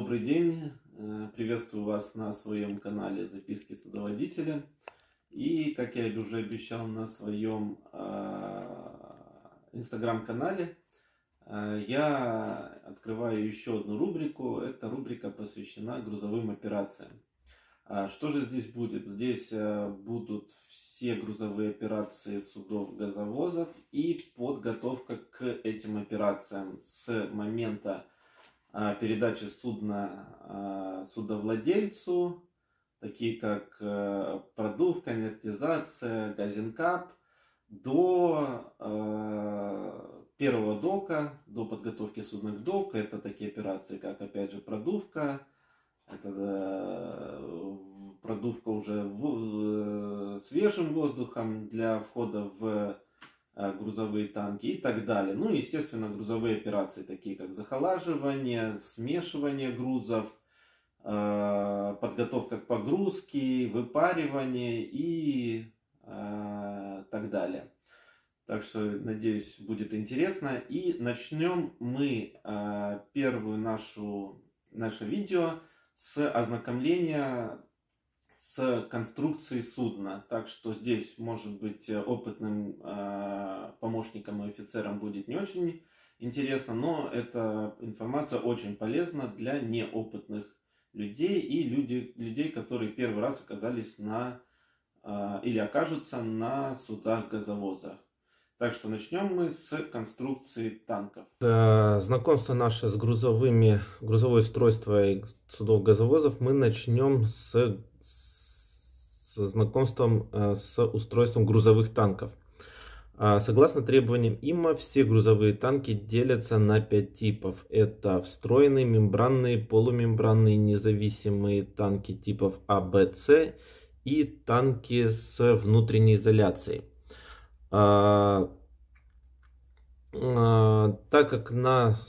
Добрый день! Э, приветствую вас на своем канале «Записки судоводителя». И, как я уже обещал на своем а, инстаграм-канале, э, я открываю еще одну рубрику. Эта рубрика посвящена грузовым операциям. А, что же здесь будет? Здесь будут все грузовые операции судов газовозов и подготовка к этим операциям с момента Э, передачи судна э, судовладельцу, такие как э, продув, конвертизация, газинкап, до первого дока, до подготовки судна к доку. Это такие операции, как, опять же, продувка, это продувка уже свежим воздухом для входа в Э, грузовые танки и так далее. Ну естественно, грузовые операции, такие как захолаживание, смешивание грузов, э, подготовка к погрузке, выпаривание и э, так далее. Так что, надеюсь, будет интересно. И начнем мы первую нашу, наше видео с ознакомления с конструкцией судна. Так что здесь, может быть, э, опытным э, помощникам и офицером будет не очень интересно, но эта информация очень полезна для неопытных людей и люди, людей, которые первый раз оказались на э, или окажутся на судах-газовозах. Так что начнем мы с конструкции танков. Э, знакомство наше с грузовыми, грузовое устройство и судов-газовозов мы начнем с знакомством э, с устройством грузовых танков. А, согласно требованиям ИМА, все грузовые танки делятся на пять типов. Это встроенные, мембранные, полумембранные, независимые танки типов А, Б, С и танки с внутренней изоляцией. А, а, так как на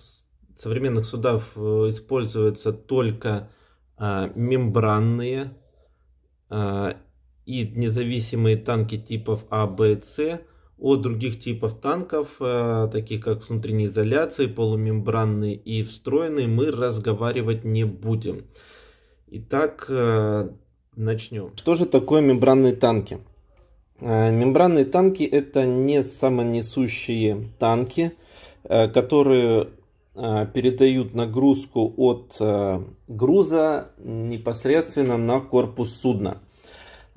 современных судах э, используются только мембранные и независимые танки типов А, Б С от других типов танков, э, таких как с внутренней изоляцией, полумембранные и встроенные, мы разговаривать не будем. Итак, э, начнем. Что же такое мембранные танки? Э, мембранные танки это не самонесущие танки, которые передают нагрузку от груза непосредственно на корпус судна.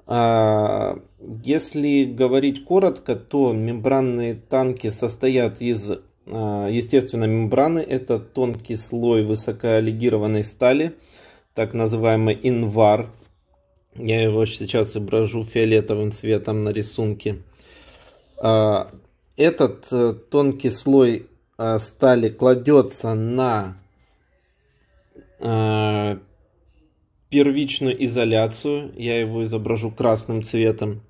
А, если говорить коротко, то мембранные танки состоят из, а, естественно, мембраны. Это тонкий слой высокоаллигированной стали, так называемый инвар. Я его сейчас изображу фиолетовым цветом на рисунке. А, этот э, тонкий слой э, стали кладется на э, первичную изоляцию. Я его изображу красным цветом.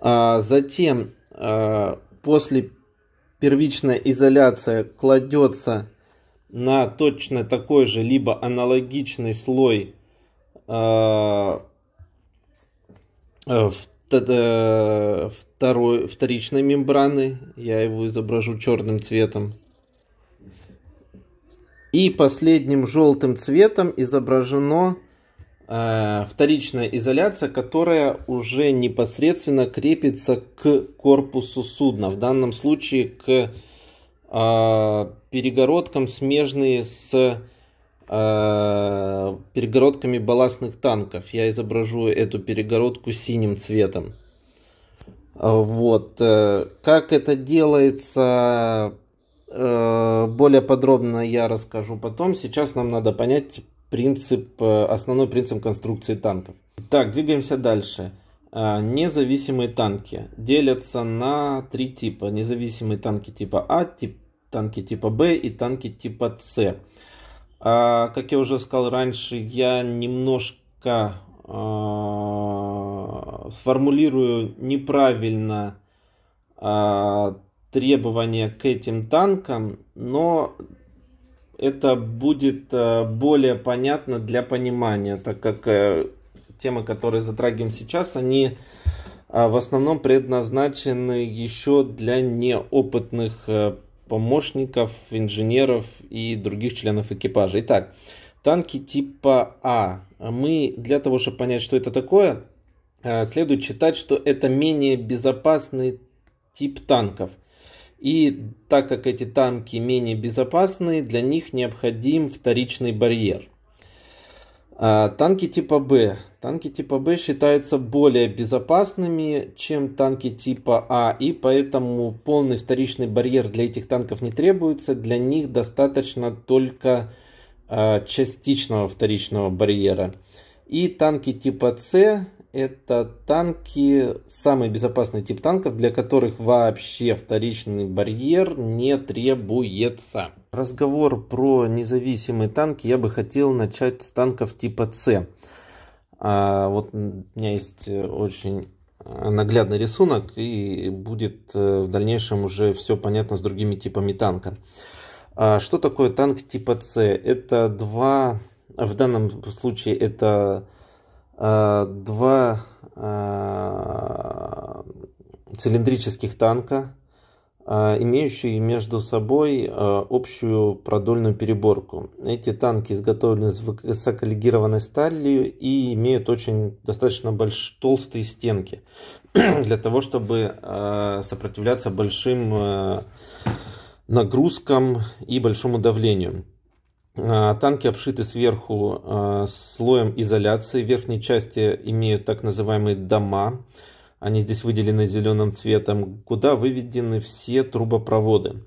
А затем а, после первичная изоляция кладется на точно такой же, либо аналогичный слой а, а, э, второй, вторичной мембраны. Я его изображу черным цветом. И последним желтым цветом изображено э, вторичная изоляция, которая уже непосредственно крепится к корпусу судна. В данном случае к э, перегородкам, смежные с э, перегородками балластных танков. Я изображу эту перегородку синим цветом. Вот. Э, как это делается Э, более подробно я расскажу потом. Сейчас нам надо понять принцип, э, основной принцип конструкции танков. Так, двигаемся дальше. Э, независимые танки делятся на три типа. Независимые танки типа А, тип, танки типа Б и танки типа С. А, как я уже сказал раньше, я немножко э, сформулирую неправильно э, требования к этим танкам, но это будет э, более понятно для понимания, так как э, темы, которые затрагиваем сейчас, они э, в основном предназначены еще для неопытных помощников, инженеров и других членов экипажа. Итак, танки типа А. Мы для того, чтобы понять, что это такое, следует читать, что это менее безопасный тип танков. И так как эти танки менее безопасны, для них необходим вторичный барьер. А, танки типа Б. Танки типа Б считаются более безопасными, чем танки типа А, и поэтому полный вторичный барьер для этих танков не требуется. Для них достаточно только а, частичного вторичного барьера. И танки типа С это танки, самый безопасный тип танков, для которых вообще вторичный барьер не требуется. Разговор про независимые танки я бы хотел начать с танков типа С. А вот у меня есть очень э, наглядный рисунок, и будет э, в дальнейшем уже все понятно с другими типами танка. А что такое танк типа С? Это два, в данном случае это Э, два э, цилиндрических танка, э, имеющие между собой общую продольную переборку. Эти танки изготовлены из высоколегированной стали и имеют очень достаточно больш... толстые стенки для того, чтобы сопротивляться большим нагрузкам и большому давлению. А, танки обшиты сверху а, слоем изоляции. В верхней части имеют так называемые дома. Они здесь выделены зеленым цветом, куда выведены все трубопроводы.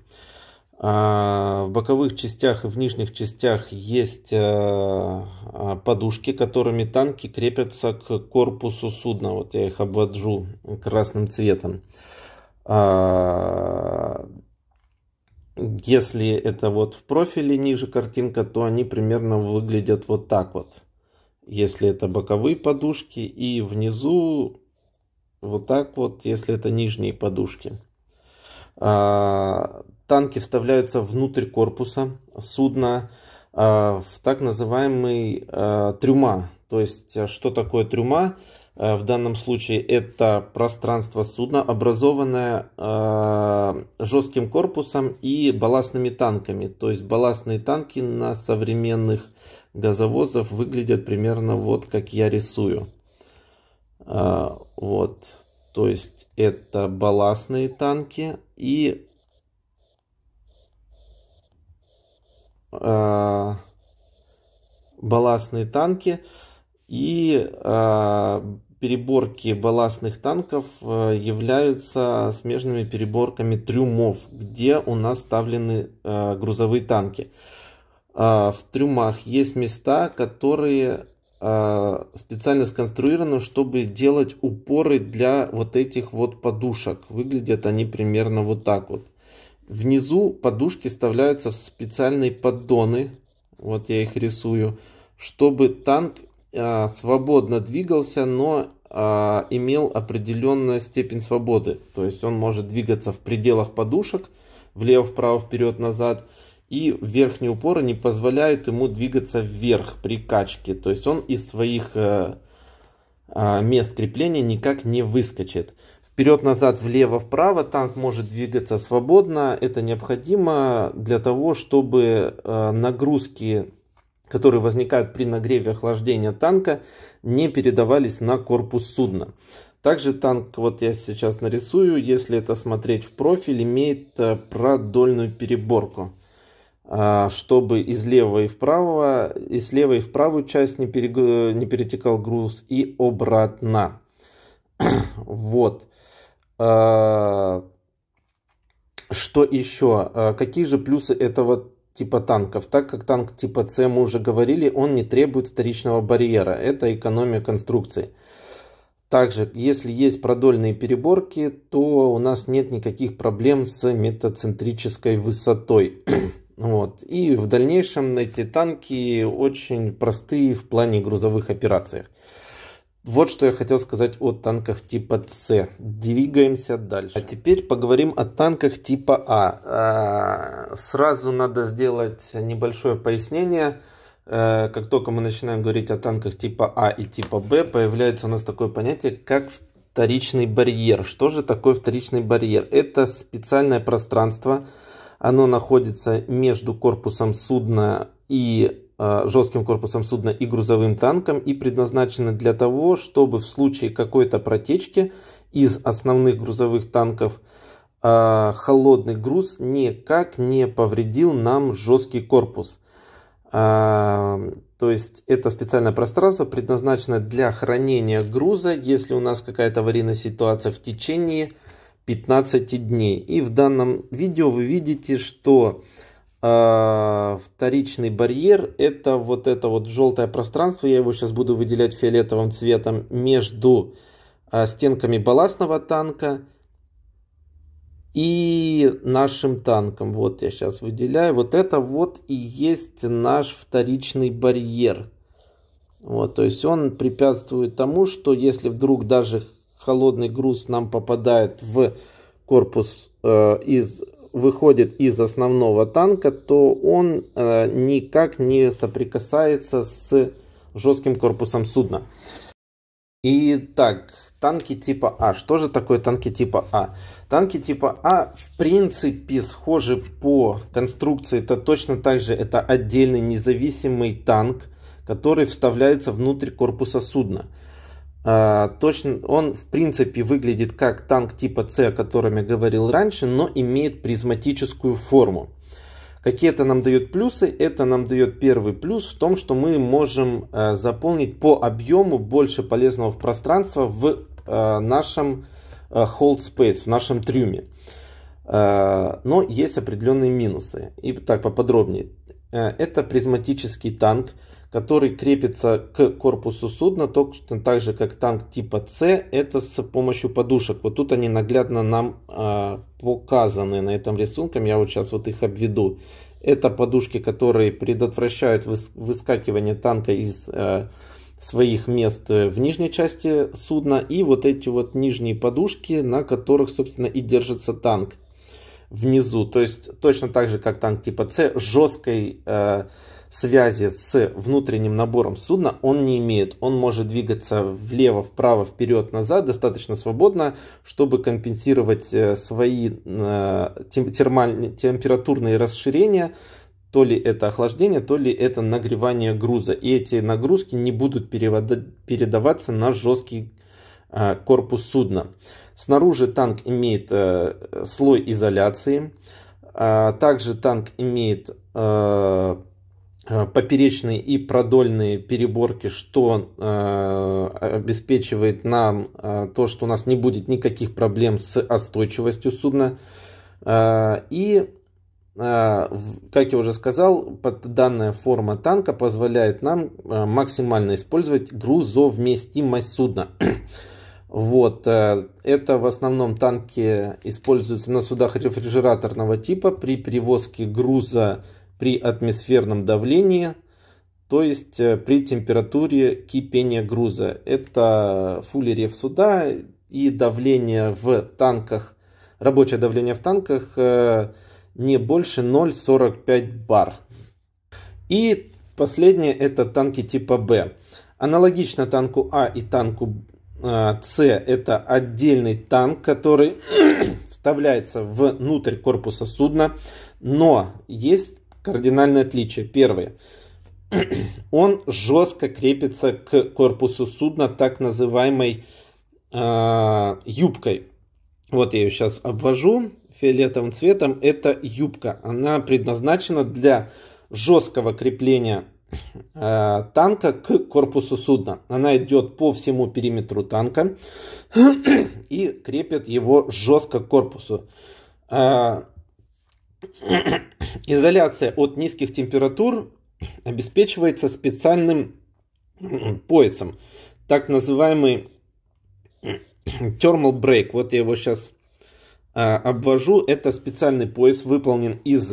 А, в боковых частях и в нижних частях есть подушки, которыми танки крепятся к корпусу судна. Вот я их обводжу красным цветом. Если это вот в профиле ниже картинка, то они примерно выглядят вот так вот. Если это боковые подушки и внизу вот так вот, если это нижние подушки. А, танки вставляются внутрь корпуса судна а, в так называемый а, трюма. То есть что такое Трюма Э, в данном случае это пространство судна, образованное э, жестким корпусом и балластными танками. То есть балластные танки на современных газовозов выглядят примерно вот как я рисую. Э, вот, то есть это балластные танки и балластные танки и э, переборки балластных танков э, являются смежными переборками трюмов, где у нас вставлены э, грузовые танки. Э, в трюмах есть места, которые а, специально сконструированы, чтобы делать упоры для вот этих вот подушек. Выглядят они примерно вот так вот. Внизу подушки вставляются в специальные поддоны, вот я их рисую, чтобы танк а, свободно двигался, но а, имел определенную степень свободы. То есть он может двигаться в пределах подушек, влево, вправо, вперед, назад. И верхние упоры не позволяют ему двигаться вверх при качке. То есть он из своих э, а, мест крепления никак не выскочит. Вперед-назад, влево-вправо танк может двигаться свободно. Это необходимо для того, чтобы э, нагрузки которые возникают при нагреве охлаждения танка, не передавались на корпус судна. Также танк, вот я сейчас нарисую, если это смотреть в профиль, имеет э, продольную переборку, а, чтобы из левого и вправо, и с левой и в правую часть не, перег... Э, не перетекал груз и обратно. вот. А, что еще? А, какие же плюсы этого типа танков. Так как танк типа С, мы уже говорили, он не требует вторичного барьера. Это экономия конструкции. Также, если есть продольные переборки, то у нас нет никаких проблем с метацентрической высотой. вот. И в дальнейшем эти танки очень простые в плане грузовых операциях. Вот что я хотел сказать о танках типа С. Двигаемся дальше. А теперь поговорим о танках типа А. а сразу надо сделать небольшое пояснение. Э, как только мы начинаем говорить о танках типа А и типа Б, появляется у нас такое понятие, как вторичный барьер. Что же такое вторичный барьер? Это специальное пространство. Оно находится между корпусом судна и а, жестким корпусом судна и грузовым танком и предназначены для того, чтобы в случае какой-то протечки из основных грузовых танков а, холодный груз никак не повредил нам жесткий корпус. А, то есть это специальное пространство предназначено для хранения груза, если у нас какая-то аварийная ситуация в течение 15 дней. И в данном видео вы видите, что а, вторичный барьер это вот это вот желтое пространство, я его сейчас буду выделять фиолетовым цветом между а, стенками балластного танка и нашим танком. Вот я сейчас выделяю. Вот это вот и есть наш вторичный барьер. Вот, то есть он препятствует тому, что если вдруг даже холодный груз нам попадает в корпус э, из выходит из основного танка, то он э, никак не соприкасается с жестким корпусом судна. Итак, танки типа А. Что же такое танки типа А? Танки типа А в принципе схожи по конструкции. Это точно так же это отдельный независимый танк, который вставляется внутрь корпуса судна. А, точно, он в принципе выглядит как танк типа С, о котором я говорил раньше, но имеет призматическую форму. Какие это нам дает плюсы? Это нам дает первый плюс в том, что мы можем э, заполнить по объему больше полезного в пространство в э, нашем э, hold space, в нашем трюме. Но есть определенные минусы. И так поподробнее. Это призматический танк который крепится к корпусу судна, точно так же, как танк типа С, это с помощью подушек. Вот тут они наглядно нам э, показаны на этом рисунке, я вот сейчас вот их обведу. Это подушки, которые предотвращают выс выскакивание танка из э, своих мест э, в нижней части судна. И вот эти вот нижние подушки, на которых, собственно, и держится танк внизу. То есть точно так же, как танк типа С, жесткой э, связи с внутренним набором судна он не имеет. Он может двигаться влево, вправо, вперед, назад достаточно свободно, чтобы компенсировать э, свои э, термальные, температурные расширения. То ли это охлаждение, то ли это нагревание груза. И эти нагрузки не будут передаваться на жесткий э, корпус судна. Снаружи танк имеет слой изоляции. А также танк имеет Э, поперечные и продольные переборки, что э, обеспечивает нам э, то, что у нас не будет никаких проблем с отстойчивостью судна. и, как я уже сказал, данная форма танка позволяет нам максимально использовать грузовместимость судна. Вот, это в основном танки используются на судах рефрижераторного типа при перевозке груза при атмосферном давлении, то есть э, при температуре кипения груза. Это фуллерев суда и давление в танках, рабочее давление в танках э, не больше 0,45 бар. И последнее это танки типа Б. Аналогично танку А и танку э, С это отдельный танк, который вставляется внутрь корпуса судна, но есть Кардинальные отличия. Первое. Он жестко крепится к корпусу судна так называемой э, юбкой. Вот я ее сейчас обвожу фиолетовым цветом. Это юбка. Она предназначена для жесткого крепления э, танка к корпусу судна. Она идет по всему периметру танка и крепит его жестко к корпусу. А, Изоляция от низких температур обеспечивается специальным поясом, так называемый thermal break. Вот я его сейчас а, обвожу. Это специальный пояс, выполнен из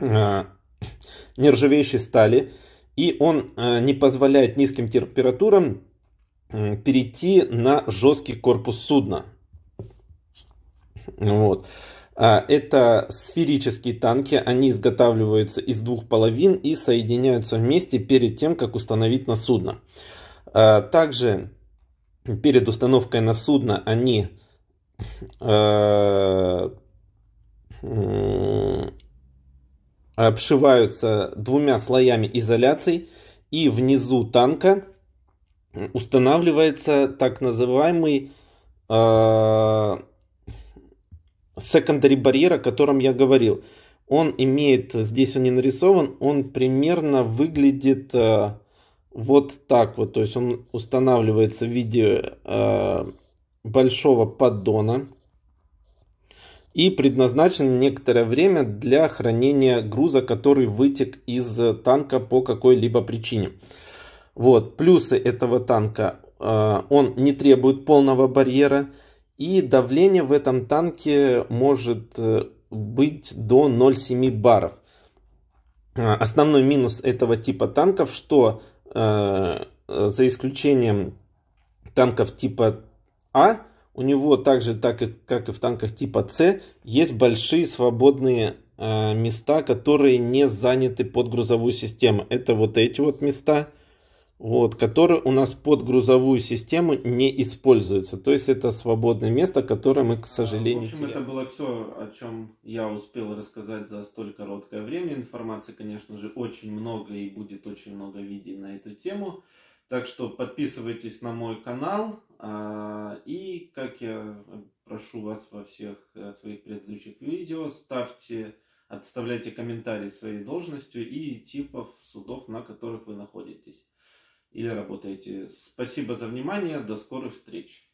а, нержавеющей стали, и он а, не позволяет низким температурам э, перейти на жесткий корпус судна. Вот. А, это сферические танки, они изготавливаются из двух половин и соединяются вместе перед тем, как установить на судно. А, также перед установкой на судно они а, обшиваются двумя слоями изоляций и внизу танка устанавливается так называемый secondary барьер, о котором я говорил. Он имеет, здесь он не нарисован, он примерно выглядит э, вот так вот. То есть он устанавливается в виде э, большого поддона и предназначен некоторое время для хранения груза, который вытек из танка по какой-либо причине. Вот, плюсы этого танка. Э, он не требует полного барьера. И давление в этом танке может э, быть до 0,7 баров. А, основной минус этого типа танков, что э, э, за исключением танков типа А, у него также, так и, как и в танках типа С, есть большие свободные э, места, которые не заняты под грузовую систему. Это вот эти вот места – вот, который у нас под грузовую систему не используется. То есть это свободное место, которое мы, к а, сожалению, В общем, теряем. это было все, о чем я успел рассказать за столь короткое время. Информации, конечно же, очень много и будет очень много видео на эту тему. Так что подписывайтесь на мой канал. А, и, как я прошу вас во всех э, своих предыдущих видео, ставьте отставляйте комментарии своей должностью и типов судов, на которых вы находитесь или работаете. Спасибо за внимание. До скорых встреч.